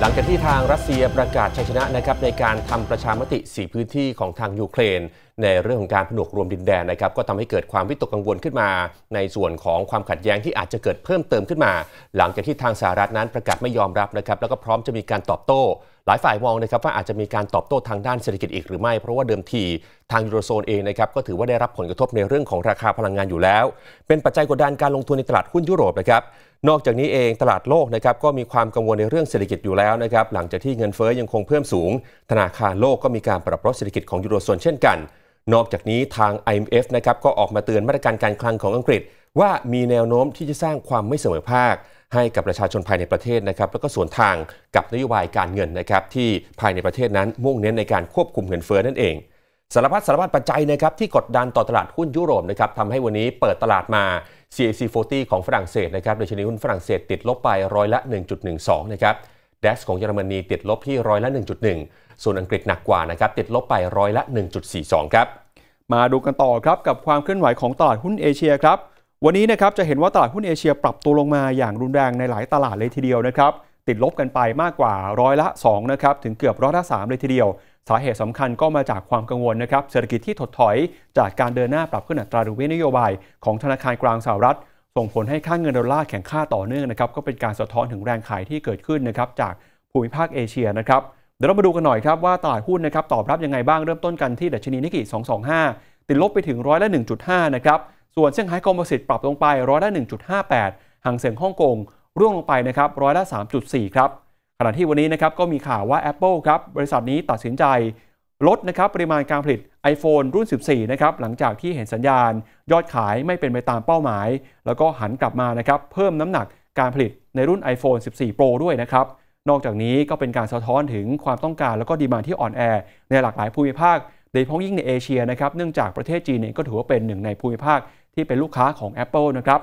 หลังจากที่ทางรัสเซียประกาศชัยชนะนะครับในการทำประชามติ 4 พื้นที่ของทางยูเครนในเรื่องของการผนวกรวมดินแดนนะครับก็ทำให้เกิดความวิตกกังวลขึ้นมา ในส่วนของความขัดแย้งที่อาจจะเกิดเพิ่มเติมขึ้นมา หลังจากที่ทางสหรัฐนั้นประกาศไม่ยอมรับนะครับแล้วก็พร้อมจะมีการตอบโต้ หลายฝ่ายมองนะครับว่าอาจจะมีการตอบโต้ทางด้านเศรษฐกิจอีกหรือไม่ เพราะว่าเดิมทีทางยูโรโซนเองนะครับก็ถือว่าได้รับผลกระทบในเรื่องของราคาพลังงานอยู่แล้ว เป็นปัจจัยกดดันการลงทุนในตลาดหุ้นยุโรปนะครับนอกจากนี้เองตลาดโลกนะครับก็มีความกังวลในเรื่องเศรษฐกิจอยู่แล้วนะครับหลังจากที่เงินเฟ้อยังคงเพิ่มสูง ธนาคารโลกก็มีการปรับลดเศรษฐกิจของยูโรโซนเช่นกันนอกจากนี้ทาง IMF นะครับก็ออกมาเตือนมาตรการการคลังของอังกฤษว่ามีแนวโน้มที่จะสร้างความไม่เสมอภาคให้กับประชาชนภายในประเทศนะครับแล้วก็สวนทางกับนโยบายการเงินนะครับที่ภายในประเทศนั้น มุ่งเน้นในการควบคุมเงินเฟ้อนั่นเองสารพัดสารพัดปัจจัยนะครับ ที่กดดันต่อตลาดหุ้นยุโรปนะครับทำให้วันนี้เปิดตลาดมา CAC 40ของฝรั่งเศสนะครับโดยชนิดหุ้นฝรั่งเศสติดลบไปร้อยละ 1.12 นะครับดัชของเยอรมนีติดลบที่ร้อยละ 1.1 ส่วนอังกฤษหนักกว่านะครับติดลบไปร้อยละ 1.42ครับมาดูกันต่อครับกับความเคลื่อนไหวของตลาดหุ้นเอเชียครับ วันนี้นะครับจะเห็นว่าตลาดหุ้นเอเชียปรับตัวลงมาอย่างรุนแรงในหลายตลาดเลยทีเดียวนะครับติดลบกันไปมากกว่าร้อยละ2นะครับถึงเกือบร้อยละ 3 เลยทีเดียว สาเหตุสำคัญก็มาจากความกังวลนะครับเศรษฐกิจที่ถดถอย จากการเดินหน้าปรับขึ้นอัตราดอกเบี้ยนโยบายของธนาคารกลางสหรัฐส่งผลให้ค่าเงินดอลลาร์แข็งค่าต่อเนื่องนะครับก็เป็นการสะท้อนถึงแรงขายที่เกิดขึ้นนะครับจากภูมิภาคเอเชียนะครับเดี๋ยวเรามาดูกันหน่อยครับว่าตลาดหุ้นนะครับตอบรับยังไงบ้างเริ่มต้นกันที่ดัชนีนิกกี้225 ติดลบไปถึงร้อยละ 1.5 นะครับ ส่วนเซี่ยงไฮ้คอมโพสิตปรับลงไปร้อยละ 1.58ห่างเสียงฮ่องกงร่วงลงไปนะครับร้อยละ 3.4 ครับขณะที่วันนี้นะครับก็มีข่าวว่า Apple ครับบริษัทนี้ตัดสินใจลดนะครับปริมาณการผลิต iPhone รุ่น 14 นะครับ หลังจากที่เห็นสัญญาณยอดขายไม่เป็นไปตามเป้าหมาย แล้วก็หันกลับมานะครับ เพิ่มน้ำหนักการผลิตในรุ่น iPhone 14 Pro ด้วยนะครับ นอกจากนี้ก็เป็นการสะท้อนถึงความต้องการแล้วก็ดีมาที่อ่อนแอในหลากหลายภูมิภาคโดยเฉพาะยิ่งในเอเชียนะครับ เนื่องจากประเทศจีนเองก็ถือว่าเป็นหนึ่งในภูมิภาคที่เป็นลูกค้าของ Apple นะครับ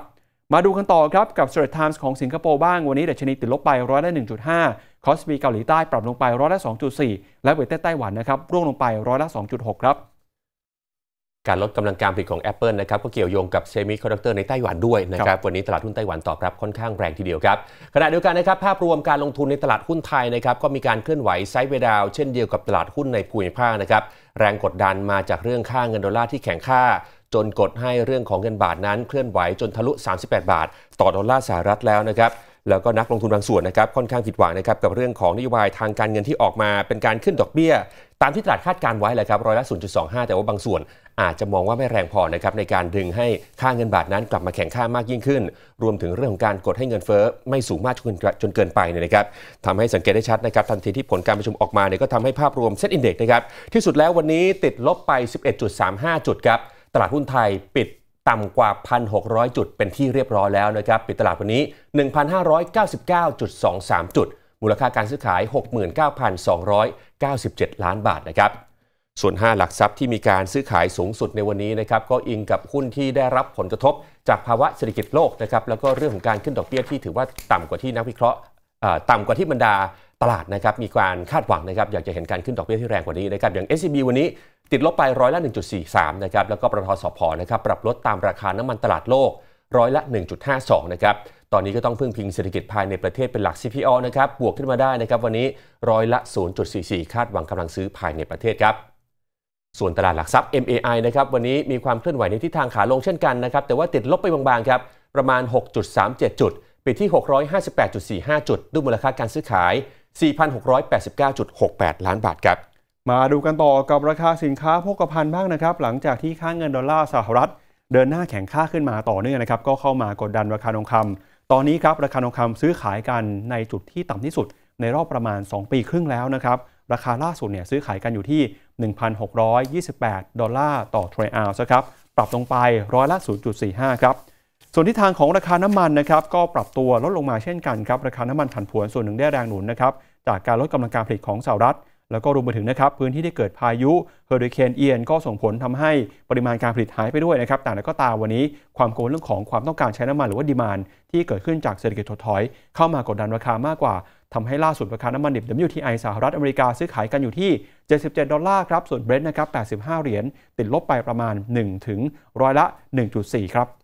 มาดูกันต่อครับกับ s t r a t Times ของสิงคโปร์บ้าง วันนี้ดัชนีติดลบไปร้อยละ1.5 คอสปีเกาหลีใต้ปรับลงไปร้อยละ2.4 และเวทไต้หวันนะครับร่วงลงไปร้อยละ 2.6ครับการลดกำลังการผลิตของ Apple นะครับก็เกี่ยวโยงกับเซมิคอนดักเตอร์ในไต้หวันด้วยนะครับวันนี้ตลาดหุ้นไต้หวันตอบรับค่อนข้างแรงทีเดียวครับ ขณะเดียวกันนะครับภาพรวมการลงทุนในตลาดหุ้นไทยนะครับก็มีการเคลื่อนไหวไซด์เวดาว เช่นเดียวกับตลาดหุ้นในภูมิภาคนะครับแรงกดดันมาจากเรื่องค่าเงินดอลลาร์ที่แข็งค่าจนกดให้เรื่องของเงินบาทนั้นเคลื่อนไหวจนทะลุ 38 บาท ต่อดอลลาร์สหรัฐแล้วนะครับแล้วก็นักลงทุนบางส่วนนะครับค่อนข้างผิดหวังนะครับกับเรื่องของนโยบายทางการเงินที่ออกมา เป็นการขึ้นดอกเบี้ยตามที่ตลาดคาดการไว้เลยครับร้อยละ 0.25 แต่ว่าบางส่วนอาจจะมองว่าไม่แรงพอนะครับในการดึงให้ค่าเงินบาทนั้นกลับมาแข็งค่ามากยิ่งขึ้น รวมถึงเรื่องของการกดให้เงินเฟ้อไม่สูงมากจนเกินไปเนี่ยนะครับทำให้สังเกตได้ชัดนะครับทันทีที่ผลการประชุมออกมาเนี่ยก็ทำให้ภาพรวมเซ็ตอินเด็กซ์นะครับที่สุดแล้ววันนี้ติดลบไป 11.35 จุดครับตลาดหุ้นไทยปิดต่ำกว่า 1,600 จุด เป็นที่เรียบร้อยแล้วนะครับปิดตลาดวันนี้1,599.23จุดมูลค่าการซื้อขาย 69,297 ล้านบาทนะครับ ส่วน 5 หลักทรัพย์ที่มีการซื้อขายสูงสุดในวันนี้นะครับก็อิงกับหุ้นที่ได้รับผลกระทบ จากภาวะเศรษฐกิจโลกนะครับแล้วก็เรื่องของการขึ้นดอกเบี้ยที่ถือว่าต่ำกว่าที่นักวิเคราะห์ต่ำกว่าที่บรรดาตลาดนะครับมีการคาดหวังนะครับ อยากจะเห็นการขึ้นดอกเบี้ยที่แรงกว่านี้นะครับอย่าง SCB วันนี้ติดลบไปร้อยละ1.43นะครับแล้วก็ประทสพนะครับปรับลดตามราคาน้ำมันตลาดโลกร้อยละ 1.52 นะครับตอนนี้ก็ต้องพึ่งพิงเศรษฐกิจภายในประเทศเป็นหลัก CPO นะครับ บวกขึ้นมาได้นะครับวันนี้ร้อยละ 0.44 คาดหวังกำลังซื้อภายในประเทศครับ ส่วนตลาดหลักทรัพย์ MAI นะครับวันนี้มีความเคลื่อนไหวในทิศทางขาลงเช่นกันนะครับแต่ว่าติดลบไปบางๆครับประมาณ 6.37 จุดปิดที่ 658.45 จุดด้วยมูลค่าการซื้อขาย 4,689.68 ล้านบาทครับมาดูกันต่อกับราคาสินค้าโภคภัณฑ์บ้างนะครับหลังจากที่ค่าเงินดอลลาร์สหรัฐ เดินหน้าแข็งค่าขึ้นมาต่อเนื่องนะครับก็เข้ามากดดันราคาทองคำตอนนี้ครับราคาทองคำซื้อขายกันในจุดที่ต่ำที่สุดในรอบประมาณ 2 ปีครึ่งแล้วนะครับราคาล่าสุดเนี่ยซื้อขายกันอยู่ที่ 1,628 ดอลลาร์ต่อ ทรัลส์ครับปรับลงไปร้อยละ 0.45 ครับ ส่วนทิศทางของราคาน้ำมันนะครับก็ปรับตัวลดลงมาเช่นกันครับราคาน้ำมันผันผวนส่วนหนึ่งได้แรงหนุนนะครับจากการลดกำลังการผลิตของสหรัฐแล้วก็รวมไปถึงนะครับพื้นที่ที่เกิดพายุเฮอริเคนเอียนก็ส่งผลทำให้ปริมาณการผลิตหายไปด้วยนะครับแต่ก็ตามวันนี้ ความกังวลเรื่องของความต้องการใช้น้ำมันหรือว่าดีมานที่เกิดขึ้นจากเศรษฐกิจถดถอย เข้ามากดดันราคามากกว่าทำให้ล่าสุดราคาน้ำมันดิบ WTI สหรัฐอเมริกาซื้อขายกันอยู่ที่ 77 ดอลลาร์ครับส่วนเบรนท์นะครับ 85 เหรียญติดลบไปประมาณ1ถึงร้อยละ 1.4 ครับ